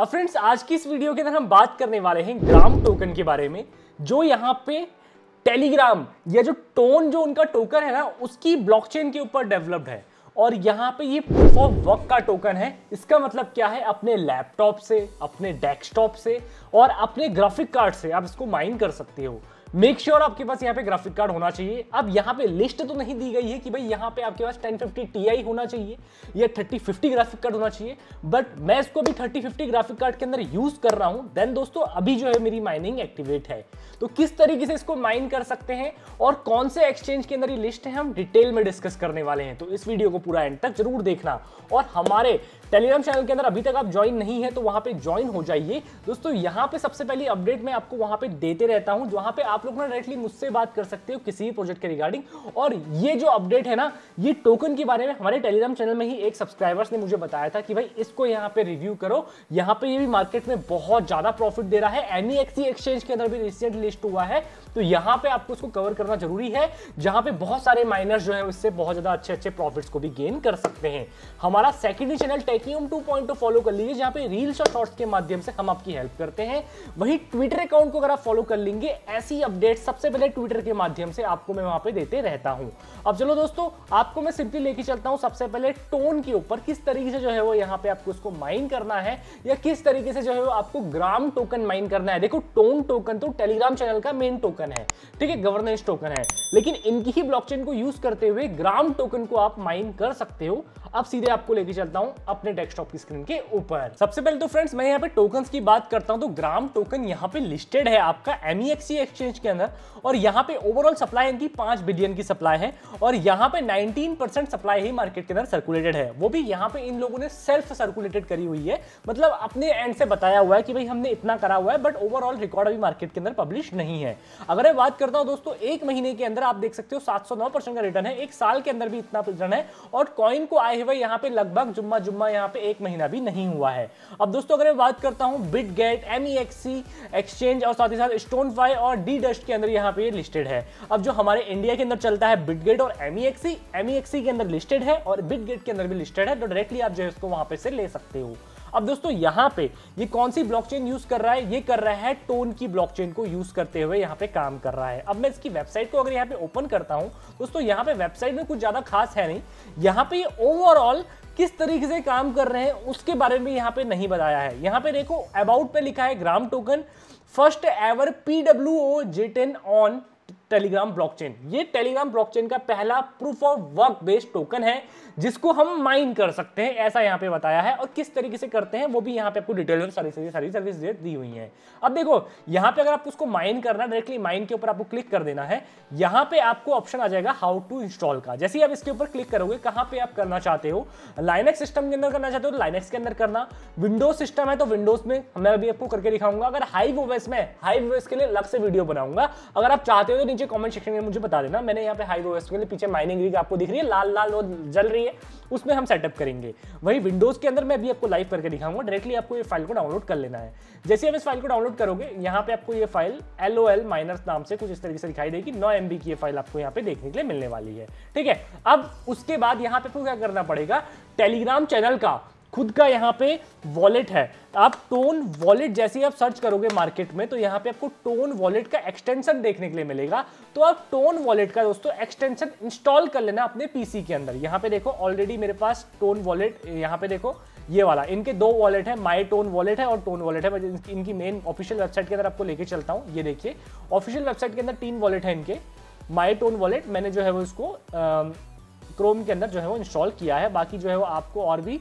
अब फ्रेंड्स आज की इस वीडियो के अंदर हम बात करने वाले हैं ग्राम टोकन के बारे में जो यहाँ पे टेलीग्राम या जो टोन जो उनका टोकन है ना उसकी ब्लॉकचेन के ऊपर डेवलप्ड है और यहाँ पे ये प्रूफ ऑफ वर्क का टोकन है इसका मतलब क्या है अपने लैपटॉप से अपने डेस्कटॉप से और अपने ग्राफिक कार्ड से आप इसको माइन कर सकते हो मेक श्योर sure आपके पास यहाँ पे ग्राफिक कार्ड होना चाहिए अब यहाँ पे लिस्ट तो नहीं दी गई है कि भाई यहाँ पे आपके पास 1050 Ti होना चाहिए या 3050 ग्राफिक कार्ड होना चाहिए बट मैं इसको भी 3050 ग्राफिक कार्ड के अंदर यूज कर रहा हूँ देन दोस्तों अभी जो है मेरी माइनिंग एक्टिवेट है तो किस तरीके से इसको माइन कर सकते हैं और कौन से एक्सचेंज के अंदर ये लिस्ट है हम डिटेल में डिस्कस करने वाले हैं तो इस वीडियो को पूरा एंड तक जरूर देखना और हमारे टेलीग्राम चैनल के अंदर अभी तक आप ज्वाइन नहीं है तो वहां पर ज्वाइन हो जाइए दोस्तों यहाँ यहाँ पे सबसे पहली अपडेट मैं आपको वहां पे देते रहता हूँ जहां पे आप लोग ना डायरेक्टली मुझसे बात कर सकते हो किसी भी प्रोजेक्ट के रिगार्डिंग और ये जो अपडेट है ना ये टोकन के बारे में हमारे टेलीग्राम चैनल में ही एक सब्सक्राइबर्स ने मुझे बताया था कि भाई इसको यहाँ पे रिव्यू करो यहाँ पे ये भी मार्केट में बहुत ज़्यादा प्रॉफिट दे रहा है एनी एक्सचेंज e e के अंदर भी रिसेंट लिस्ट हुआ है तो यहाँ पे आपको उसको कवर करना जरूरी है जहां पे बहुत सारे माइनर्स जो है उससे बहुत ज़्यादा अच्छे अच्छे प्रॉफिट्स को भी गेन कर सकते हैं हमारा secondary channel Technium two point follow कर लीजिए जहां पे रील्स और शॉर्ट्स के माध्यम से हम आपकी हेल्प करते हैं हैं वही ट्विटर अकाउंट को अगर आप फॉलो कर लेंगे ऐसी अपडेट सबसे पहले ट्विटर के माध्यम से आपको मैं वहां पे देते रहता हूं अब चलो दोस्तों आपको मैं सिंपली लेके चलता हूं सबसे पहले टोन के ऊपर किस तरीके से जो है वो यहाँ पे आपको उसको माइन करना है या किस तरीके से जो है वो आपको ग्राम टोकन माइन करना है देखो टोन टोकन तो टेलीग्राम चैनल का मेन टोकन है ठीक है गवर्नेंस टोकन है लेकिन इनकी ही ब्लॉकचेन को यूज करते हुए ग्राम टोकन को आप माइन कर सकते हो अब सीधे आपको लेके चलता हूं अपने डेस्कटॉप की स्क्रीन के ऊपर सबसे पहले तो फ्रेंड्स मैं यहाँ पे टोकन की बात करता हूं तो ग्राम टोकन यहाँ पे लिस्टेड है आपका एम एक्सचेंज e e के अंदर और यहाँ पे ओवरऑल सप्लाई इनकी पांच बिलियन की सप्लाई है और यहाँ पे 19 परसेंट सप्लाई ही मार्केट के अंदर सर्कुलेटेड है वो भी यहाँ पे इन लोगों ने सेल्फ सर्कुलेटेड करी हुई है मतलब अपने एंड से बताया हुआ है कि भाई हमने इतना करा हुआ है बट ओवरऑल रिकॉर्ड अभी मार्केट के अंदर पब्लिश नहीं है अगर मैं बात करता हूँ दोस्तों एक महीने के अंदर आप देख सकते हो सात का रिटर्न है एक साल के अंदर भी इतना रिटर्न है और कॉइन को आए हुए यहाँ पे लगभग जुम्मा जुम्मा यहाँ पे एक महीना भी नहीं हुआ है अब दोस्तों अगर मैं बात करता हूँ Bitget MEXC exchange e और साथ ही साथ स्टोन फाई और डी डस्ट के अंदर यहाँ पे लिस्टेड है अब जो हमारे इंडिया के अंदर चलता है बिटगेट और एमईएक्सी एमईएक्सी e e के अंदर लिस्टेड है और बिटगेट के अंदर भी लिस्टेड है तो डायरेक्टली आप जो है उसको वहाँ पे से ले सकते हो अब दोस्तों यहाँ पे ये कौन सी ब्लॉकचेन यूज कर रहा है ये कर रहा है टोन की ब्लॉकचेन को यूज करते हुए यहाँ पे काम कर रहा है अब मैं इसकी वेबसाइट को अगर यहाँ पे ओपन करता हूँ दोस्तों यहाँ पे वेबसाइट में कुछ ज्यादा खास है नहीं यहाँ पे ओवरऑल किस तरीके से काम कर रहे हैं उसके बारे में यहाँ पे नहीं बताया है यहाँ पे देखो अबाउट पे लिखा है gram token first ever P W O jetton on Telegram blockchain ये टेलीग्राम ब्लॉकचेन का पहला proof of work based token है जिसको हम माइन कर सकते हैं ऐसा यहाँ पे बताया है और किस तरीके से करते हैं वो भी यहाँ पे आपको डिटेल में सारी सारी सारी सर्विस दी हुई है अब देखो यहाँ पे अगर आप उसको माइन करना डायरेक्टली माइन के ऊपर आपको क्लिक कर देना है यहाँ पे आपको ऑप्शन आ जाएगा हाउ टू इंस्टॉल का जैसे ही आप इसके ऊपर क्लिक करोगे कहाँ पे आप करना चाहते हो लाइनेक्स सिस्टम के अंदर करना चाहते हो लाइनेक्स तो के अंदर करना विंडोज सिस्टम है तो विंडोज में मैं अभी आपको करके दिखाऊंगा अगर हाई वोवेस में हाई वोवेस के लिए अलग से वीडियो बनाऊंगा अगर आप चाहते हो तो नीचे कमेंट सेक्शन में मुझे बता देना मैंने यहाँ पे हाई रोएस के लिए पीछे माइनिंग रिग आपको दिख रही है लाल लाल वो जल रही है उसमें हम सेटअप करेंगे वही विंडोज़ के अंदर मैं अभी आपको लाइव करके दिखाऊंगा डायरेक्टली आपको ये फाइल को डाउनलोड कर लेना है जैसे आप इस फाइल को डाउनलोड करोगे यहाँ पे आपको ये file L O L minus नाम से कुछ इस तरीके से दिखाई देगी नौ एम की ये फाइल आपको यहाँ पे देखने के लिए मिलने वाली है ठीक है अब उसके बाद यहाँ पे आपको क्या करना पड़ेगा टेलीग्राम चैनल का खुद का यहाँ पे वॉलेट है आप टोन वॉलेट जैसे ही आप सर्च करोगे मार्केट में तो यहाँ पे आपको टोन वॉलेट का एक्सटेंशन देखने के लिए मिलेगा तो आप टोन वॉलेट का दोस्तों एक्सटेंशन इंस्टॉल कर लेना अपने पीसी के अंदर यहाँ पे देखो ऑलरेडी मेरे पास टोन वॉलेट यहाँ पे देखो ये वाला इनके दो वॉलेट है माई टोन वॉलेट है और टोन वॉलेट है इनकी मेन ऑफिशियल वेबसाइट के अंदर आपको लेके चलता हूँ ये देखिए ऑफिशियल वेबसाइट के अंदर तीन वॉलेट है इनके माई टोन वॉलेट मैंने जो है वो इसको क्रोम के अंदर जो है वो इंस्टॉल किया है बाकी जो है वो आपको और भी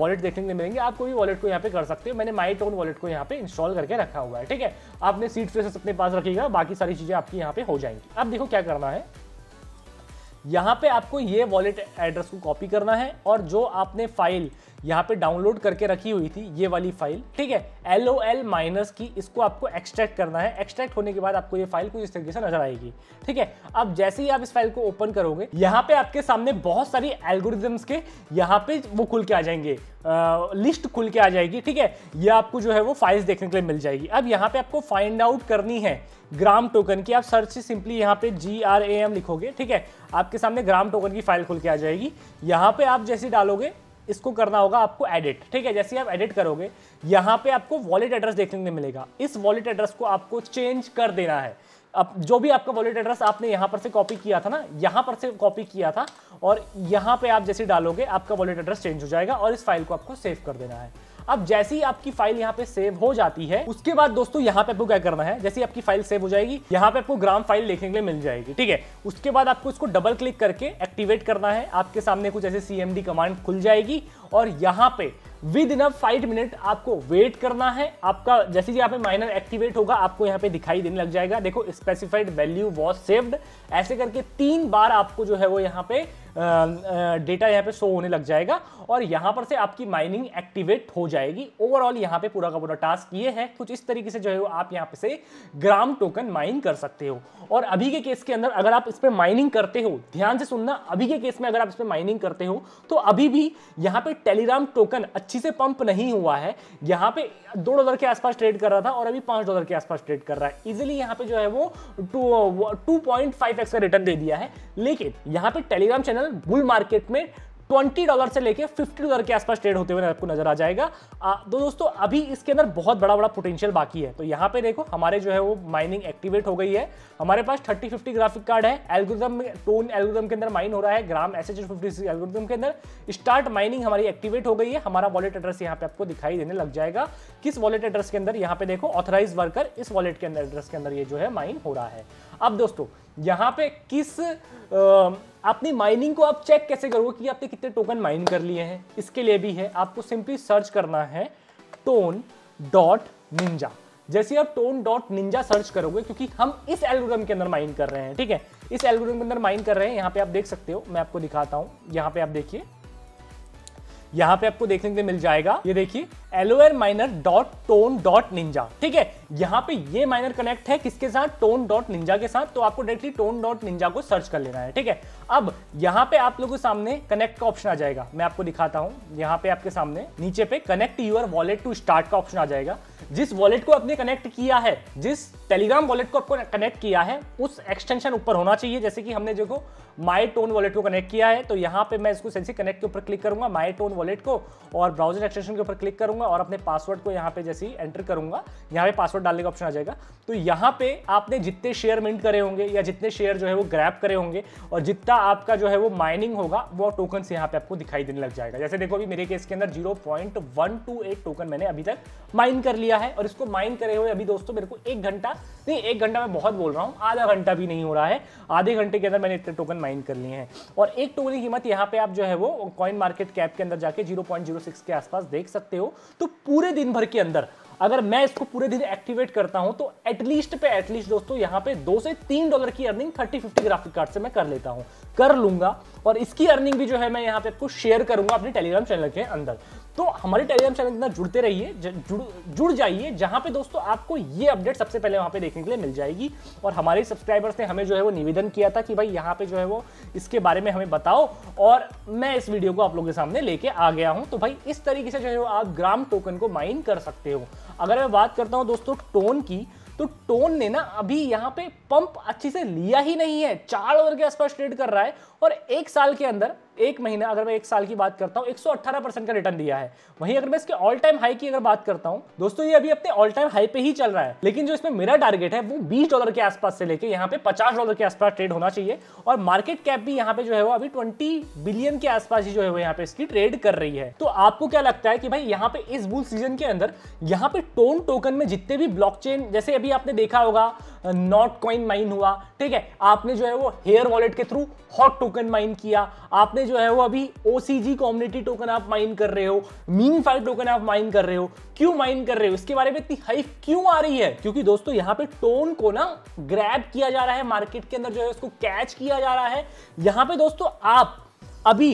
वॉलेट देखने के लिए मिलेंगे आप कोई वॉलेट को यहाँ पे कर सकते हो मैंने माई टोन वॉलेट को यहाँ पे इंस्टॉल करके रखा हुआ है ठीक है आपने सीट फ्रेसेस अपने पास रखेगा बाकी सारी चीज़ें आपकी यहाँ पे हो जाएंगी अब देखो क्या करना है यहाँ पे आपको ये वॉलेट एड्रेस को कॉपी करना है और जो आपने फाइल यहाँ पे डाउनलोड करके रखी हुई थी ये वाली फाइल ठीक है एल ओ एल माइनस की इसको आपको एक्सट्रैक्ट करना है एक्सट्रैक्ट होने के बाद आपको ये फाइल कुछ इस तरीके से नजर आएगी ठीक है अब जैसे ही आप इस फाइल को ओपन करोगे यहाँ पे आपके सामने बहुत सारी एल्गोरिदम्स के यहाँ पे वो खुल के आ जाएंगे लिस्ट खुल के आ जाएगी ठीक है ये आपको जो है वो फाइल्स देखने के लिए मिल जाएगी अब यहाँ पे आपको फाइंड आउट करनी है ग्राम टोकन की आप सर्च से सिंपली यहाँ पे जी आर ए एम लिखोगे ठीक है आपके सामने ग्राम टोकन की फाइल खुल के आ जाएगी यहाँ पे आप जैसे डालोगे इसको करना होगा आपको एडिट ठीक है जैसे आप एडिट करोगे यहाँ पे आपको वॉलेट एड्रेस देखने को मिलेगा इस वॉलेट एड्रेस को आपको चेंज कर देना है अब जो भी आपका वॉलेट एड्रेस आपने यहाँ पर से कॉपी किया था ना यहाँ पर से कॉपी किया था और यहाँ पे आप जैसे डालोगे आपका वॉलेट एड्रेस चेंज हो जाएगा और इस फाइल को आपको सेव कर देना है अब जैसे ही आपकी फाइल यहाँ पे सेव हो जाती है उसके बाद दोस्तों यहाँ पे आपको क्या करना है जैसे आपकी फाइल सेव हो जाएगी यहाँ पे आपको ग्राम फाइल देखने के लिए मिल जाएगी ठीक है उसके बाद आपको इसको डबल क्लिक करके एक्टिवेट करना है आपके सामने कुछ ऐसे सी कमांड खुल जाएगी और यहाँ पे within a five minute आपको वेट करना है आपका जैसे ही यहाँ पे माइनर एक्टिवेट होगा आपको यहाँ पे दिखाई देने लग जाएगा देखो स्पेसिफाइड वैल्यू वॉज सेव्ड ऐसे करके तीन बार आपको जो है वो यहाँ पे डेटा यहाँ पे शो होने लग जाएगा और यहाँ पर से आपकी माइनिंग एक्टिवेट हो जाएगी ओवरऑल यहाँ पे पूरा का पूरा टास्क ये है कुछ इस तरीके से जो है वो आप यहाँ पे से ग्राम टोकन माइन कर सकते हो और अभी के केस के अंदर अगर आप इस पर माइनिंग करते हो ध्यान से सुनना अभी के केस में अगर आप इस पर माइनिंग करते हो तो अभी भी यहाँ पे टेलीग्राम टोकन अच्छी से पंप नहीं हुआ है यहाँ पे दो डॉलर के आसपास ट्रेड कर रहा था और अभी पाँच डॉलर के आसपास ट्रेड कर रहा है इजिली यहाँ पे जो है वो two two point five X का रिटर्न दे दिया है लेकिन यहाँ पे Telegram channel channel bull market में 20 डॉलर से लेके 50 डॉलर के आसपास ट्रेड होते हुए आपको नजर आ जाएगा आ, दो दोस्तों अभी इसके अंदर बहुत बड़ा बड़ा पोटेंशियल बाकी है तो यहाँ पे देखो हमारे जो है वो माइनिंग एक्टिवेट हो गई है हमारे पास 30 50 ग्राफिक कार्ड है एल्गोरिदम टोन एल्गोरिदम के अंदर माइन हो रहा है ग्राम एस एच फिफ्टी के अंदर स्टार्ट माइनिंग हमारी एक्टिवेट हो गई है हमारा वॉलेट एड्रेस यहाँ पे आपको दिखाई देने लग जाएगा किस वॉलेट एड्रेस के अंदर यहाँ पे देखो ऑथराइज वर्कर इस वॉलेट के अंदर एड्रेस के अंदर ये जो है माइन हो रहा है अब दोस्तों यहाँ पे किस अपनी माइनिंग को आप चेक कैसे करोगे कि आपने कितने टोकन माइन कर लिए हैं इसके लिए भी है आपको सिंपली सर्च करना है टोन डॉट निंजा जैसे आप टोन डॉट निंजा सर्च करोगे क्योंकि हम इस एल्गोरिथम के अंदर माइन कर रहे हैं ठीक है इस एल्गोरिथम के अंदर माइन कर रहे हैं यहाँ पे आप देख सकते हो मैं आपको दिखाता हूँ यहाँ पे आप देखिए यहाँ पे आपको देखने के लिए मिल जाएगा ये देखिए एलोएर miner dot ton dot ninja ठीक है यहाँ पे ये माइनर कनेक्ट है किसके साथ टोन डॉट निंजा के साथ तो आपको डायरेक्टली टोन डॉट निंजा को सर्च कर लेना है ठीक है अब यहाँ पे आप लोगों के सामने कनेक्ट का ऑप्शन आ जाएगा मैं आपको दिखाता हूं यहां पे आपके सामने नीचे पे connect your wallet to start का ऑप्शन आ जाएगा जिस वॉलेट को आपने कनेक्ट किया है जिस टेलीग्राम वॉलेट को आपको कनेक्ट किया है उस एक्सटेंशन ऊपर होना चाहिए जैसे कि हमने देखो माई टोन वॉलेट को कनेक्ट किया है तो यहाँ पे मैं इसको सेंसी कनेक्ट के ऊपर क्लिक करूंगा माई टोन वॉलेट को और ब्राउजर एक्सटेंशन के ऊपर क्लिक करूंगा करूंगा और अपने पासवर्ड को यहाँ पे जैसे ही एंटर करूंगा यहाँ पे पासवर्ड डालने का ऑप्शन आ जाएगा तो यहाँ पे आपने जितने शेयर मिंट करे होंगे या जितने शेयर जो है वो ग्रैप करे होंगे और जितना आपका जो है वो माइनिंग होगा वो टोकन्स यहाँ पे आपको दिखाई देने लग जाएगा जैसे देखो अभी मेरे केस के अंदर जीरो टोकन मैंने अभी तक माइन कर लिया है और इसको माइन करे हुए अभी दोस्तों मेरे को एक घंटा नहीं एक घंटा मैं बहुत बोल रहा हूँ आधा घंटा भी नहीं हो रहा है आधे घंटे के अंदर मैंने इतने टोकन माइन कर लिए हैं और एक टोकन की कीमत यहाँ पे आप जो है वो कॉइन मार्केट कैप के अंदर जाके 0.06 के आसपास देख सकते हो तो पूरे दिन भर के अंदर अगर मैं इसको पूरे दिन एक्टिवेट करता हूं तो एटलीस्ट पे एटलीस्ट दोस्तों यहां पे दो से तीन डॉलर की earning thirty fifty graphic card से मैं कर लेता हूं कर लूंगा और इसकी अर्निंग भी जो है मैं यहां पे आपको शेयर करूंगा अपने टेलीग्राम चैनल के अंदर तो हमारे टेलीग्राम चैनल के जुड़ते रहिए जुड़ जुड़ जाइए जहाँ पे दोस्तों आपको ये अपडेट सबसे पहले वहाँ पे देखने के लिए मिल जाएगी और हमारे सब्सक्राइबर्स ने हमें जो है वो निवेदन किया था कि भाई यहाँ पे जो है वो इसके बारे में हमें बताओ और मैं इस वीडियो को आप लोगों के सामने लेके आ गया हूँ तो भाई इस तरीके से जो है वो आप ग्राम टोकन को माइन कर सकते हो अगर मैं बात करता हूँ दोस्तों टोन की तो टोन ने ना अभी यहाँ पे पंप अच्छे से लिया ही नहीं है चार ओवर के आसपास ट्रेड कर रहा है और एक साल के अंदर एक महीना अगर मैं एक साल की बात करता हूँ 118 परसेंट का रिटर्न दिया है वहीं अगर मैं इसके ऑल टाइम हाई की अगर बात करता हूँ दोस्तों ये अभी अपने ऑल टाइम हाई पे ही चल रहा है लेकिन जो इसमें मेरा टारगेट है वो बीस डॉलर के आसपास से लेकर यहाँ पे पचास डॉलर के आसपास ट्रेड होना चाहिए और मार्केट कैप भी यहाँ पे जो है वो अभी ट्वेंटी बिलियन के आसपास ही जो है वो यहाँ पे इसकी ट्रेड कर रही है तो आपको क्या लगता है कि भाई यहाँ पे इस बुल सीजन के अंदर यहाँ पे टोन टोकन में जितने भी ब्लॉक जैसे अभी आपने देखा होगा नॉट कॉइन माइन हुआ ठीक है आपने जो है वो हेयर वॉलेट के थ्रू हॉट टोकन माइन किया आपने जो है वो अभी ओ कॉम्युनिटी टोकन आप माइन कर रहे हो मीन फाइव टोकन आप माइन कर रहे हो क्यों माइन कर रहे हो इसके बारे में इतनी हाइफ क्यों आ रही है क्योंकि दोस्तों यहाँ पे टोन को ना ग्रैब किया जा रहा है मार्केट के अंदर जो है उसको कैच किया जा रहा है यहाँ पे दोस्तों आप अभी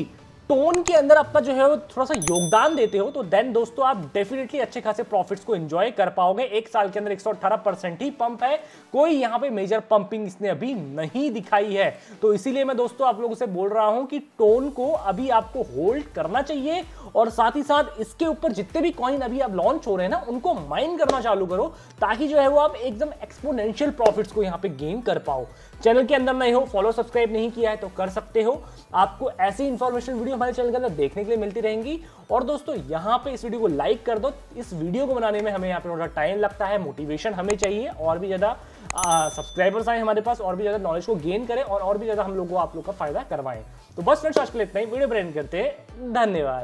टोन के अंदर अपना जो है वो थोड़ा सा योगदान देते हो तो देन दोस्तों आप डेफिनेटली अच्छे खासे प्रॉफिट्स को एंजॉय कर पाओगे एक साल के अंदर 118 परसेंट ही पंप है कोई यहां पे मेजर पंपिंग इसने अभी नहीं दिखाई है तो इसीलिए मैं दोस्तों आप लोगों से बोल रहा हूं कि टोन को अभी आपको होल्ड करना चाहिए और साथ ही साथ इसके ऊपर जितने भी कॉइन अभी आप लॉन्च हो रहे हैं ना उनको माइन करना चालू करो ताकि जो है वो आप एकदम एक्सपोनेंशियल प्रॉफिट्स को यहाँ पे गेन कर पाओ चैनल के अंदर नहीं हो फॉलो सब्सक्राइब नहीं किया है तो कर सकते हो आपको ऐसी इन्फॉर्मेशन वीडियो हमारे चैनल के अंदर देखने के लिए मिलती रहेंगी और दोस्तों यहाँ पे इस वीडियो को लाइक कर दो इस वीडियो को बनाने में हमें यहाँ पे थोड़ा टाइम लगता है मोटिवेशन हमें चाहिए और भी ज़्यादा सब्सक्राइबर्स आए हमारे पास और भी ज़्यादा नॉलेज को गेन करें और, और भी ज़्यादा हम लोग को आप लोग का फायदा करवाएं तो बस फ्रेंड्स आज के लिए इतना ही वीडियो ब्रेन करते हैं धन्यवाद